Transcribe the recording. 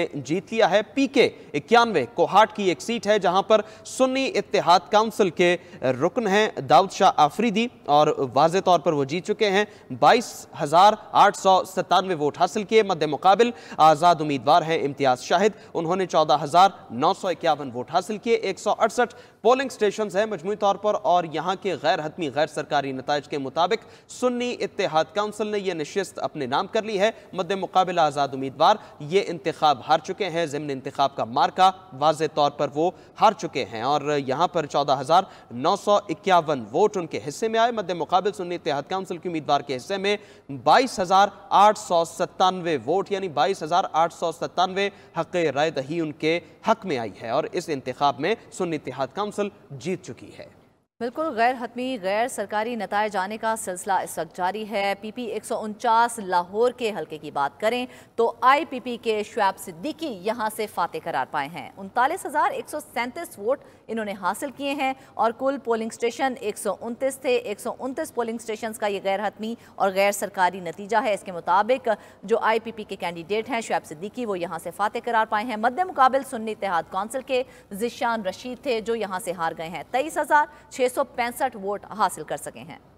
जीत लिया है पीके इक्यानवे कोहाट की एक सीट है जहां पर सुन्नी इतिहाद काउंसिल के रुकन हैं दाऊद शाह आफरीदी और वाज तौर पर वो जीत चुके हैं बाईस हजार आठ सौ सत्तानवे वोट हासिल किए मद्द मुकाबल आज़ाद उम्मीदवार हैं इम्तियाज शाहिद उन्होंने चौदह हजार नौ सौ इक्यावन वोट हासिल किए एक सौ अड़सठ पोलिंग स्टेशन हैं मजमू तौर पर और यहाँ के गैर हतमी गैर सरकारी नतज के मुताबिक सुन्नी इतिहाद काउंसिल ने यह नशस्त अपने नाम कर ली है मद्द मुकाबल आज़ाद उम्मीदवार ये इंतखब हार चुके हैं ज़मन इंतखब का मार्का वाज तौर पर वो हार चुके हैं और यहाँ पर चौदह हज़ार नौ सौ इक्यावन वोट उनके हिस्से में आए मध्य मुकाबल सुन्नी इतिहाद काउंसिल के उम्मीदवार के हिस्से में बाईस हज़ार आठ सौ सत्तानवे वोट यानी बाईस हज़ार आठ सौ सत्तानवे हक राय दही उनके हक में आई है और इस इंतखब में सुन्नी इतिहाद काउंसिल जीत चुकी है बिल्कुल गैर हतमी गैर सरकारी नतज आने का सिलसिला इस वक्त जारी है पी पी एक सौ उनचास लाहौर के हल्के की बात करें तो आई पी पी के शुएब सिद्दीकी यहाँ से फातह करार पाए हैं उनतालीस हज़ार एक सौ सैंतीस वोट इन्होंने हासिल किए हैं और कुल पोलिंग स्टेशन एक सौ उनतीस थे एक सौ उनतीस पोलिंग स्टेशन का ये गैर हतमी और गैर सरकारी नतीजा है इसके मुताबिक जो आई पी पी के कैंडिडेट हैं शुएब सिद्दीकी वो यहाँ से फातह करार पाए हैं मद्दे मुकाबल सुन्नी इतिहाद कौंसिल के जिशान रशीद थे जो यहाँ से हार गए हैं तेईस हज़ार छः छः वोट हासिल कर सके हैं